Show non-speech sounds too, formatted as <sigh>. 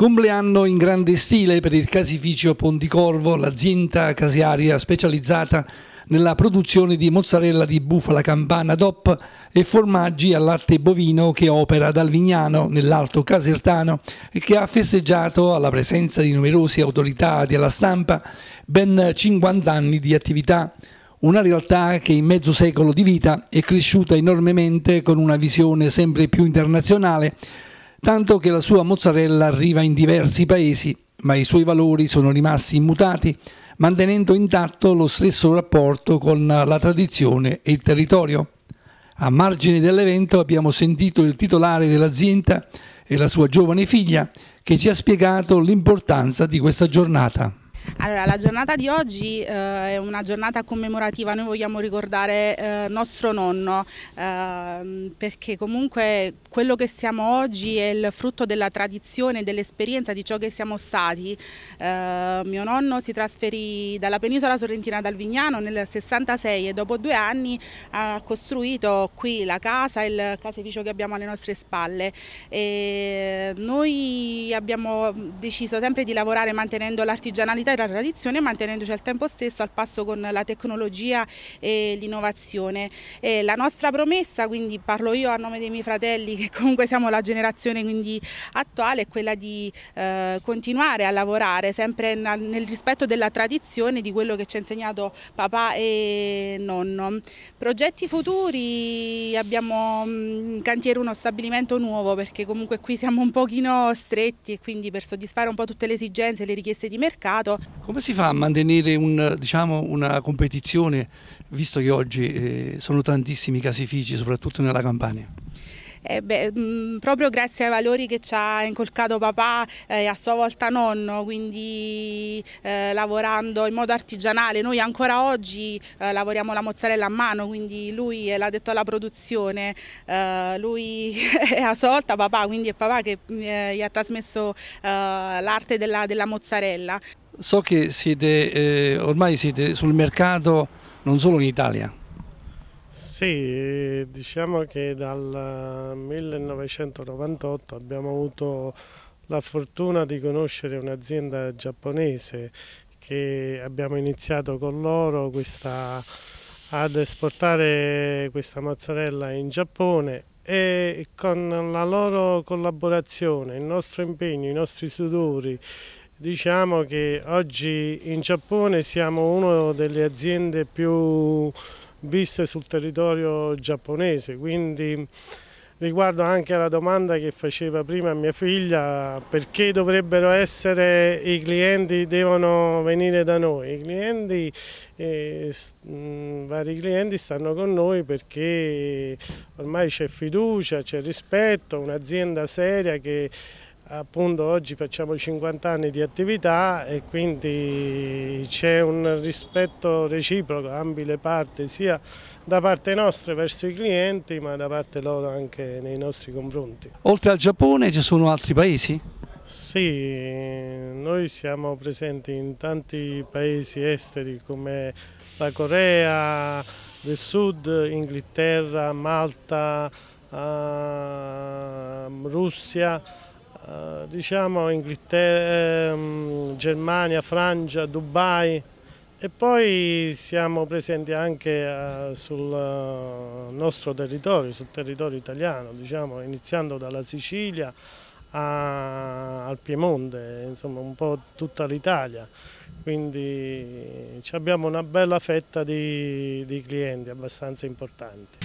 Compleanno in grande stile per il casificio Ponticorvo, l'azienda casearia specializzata nella produzione di mozzarella di bufala campana DOP e formaggi al latte bovino che opera dal Vignano nell'Alto Casertano e che ha festeggiato alla presenza di numerose autorità della stampa ben 50 anni di attività. Una realtà che in mezzo secolo di vita è cresciuta enormemente con una visione sempre più internazionale tanto che la sua mozzarella arriva in diversi paesi, ma i suoi valori sono rimasti immutati, mantenendo intatto lo stesso rapporto con la tradizione e il territorio. A margine dell'evento abbiamo sentito il titolare dell'azienda e la sua giovane figlia che ci ha spiegato l'importanza di questa giornata. Allora, la giornata di oggi eh, è una giornata commemorativa, noi vogliamo ricordare eh, nostro nonno, eh, perché comunque quello che siamo oggi è il frutto della tradizione, dell'esperienza di ciò che siamo stati. Eh, mio nonno si trasferì dalla penisola sorrentina dal Vignano nel 66 e dopo due anni ha costruito qui la casa, il caseificio che abbiamo alle nostre spalle. E noi abbiamo deciso sempre di lavorare mantenendo l'artigianalità e nostra tradizione mantenendoci al tempo stesso al passo con la tecnologia e l'innovazione. Eh, la nostra promessa, quindi parlo io a nome dei miei fratelli che comunque siamo la generazione attuale, è quella di eh, continuare a lavorare sempre na, nel rispetto della tradizione di quello che ci ha insegnato papà e nonno. Progetti futuri, abbiamo mm, in cantiere uno stabilimento nuovo perché comunque qui siamo un pochino stretti e quindi per soddisfare un po' tutte le esigenze e le richieste di mercato come si fa a mantenere un, diciamo, una competizione, visto che oggi eh, sono tantissimi casifici, soprattutto nella Campania? Eh beh, mh, mm, proprio grazie ai valori che ci ha incolcato papà eh, e eh, a sua volta nonno, quindi eh, lavorando in modo artigianale. Noi ancora oggi eh, lavoriamo la mozzarella a mano, quindi lui eh, l'ha detto alla produzione, lui è <laughs> a sua volta papà, quindi è papà che gli ha trasmesso l'arte della, della mozzarella so che siete, eh, ormai siete sul mercato non solo in Italia. Sì, diciamo che dal 1998 eh, abbiamo avuto la fortuna di conoscere un'azienda giapponese che abbiamo iniziato con loro questa, ad esportare questa mozzarella in Giappone e con la loro collaborazione, il nostro impegno, i nostri sudori Diciamo che oggi in Giappone siamo una delle aziende più viste sul territorio giapponese, quindi riguardo anche alla domanda che faceva prima mia figlia, perché dovrebbero essere i clienti devono venire da noi? I clienti, eh, vari clienti stanno con noi perché ormai c'è fiducia, c'è rispetto, un'azienda seria che appunto oggi facciamo 50 anni di attività e quindi c'è un rispetto reciproco, ambi le parti, sia da parte nostra verso i clienti ma da parte loro anche nei nostri confronti. Oltre al Giappone ci sono altri paesi? Sì, noi siamo presenti in tanti paesi esteri come la Corea del Sud, Inghilterra, Malta, eh, Russia, eh, diciamo Inghilterra, ehm, Germania, Francia, Dubai e poi siamo presenti anche uh, sul eh, nostro territorio, sul territorio italiano, diciamo, iniziando dalla Sicilia a, al Piemonte, insomma un po' tutta l'Italia. Quindi abbiamo una bella fetta di, di clienti abbastanza importanti.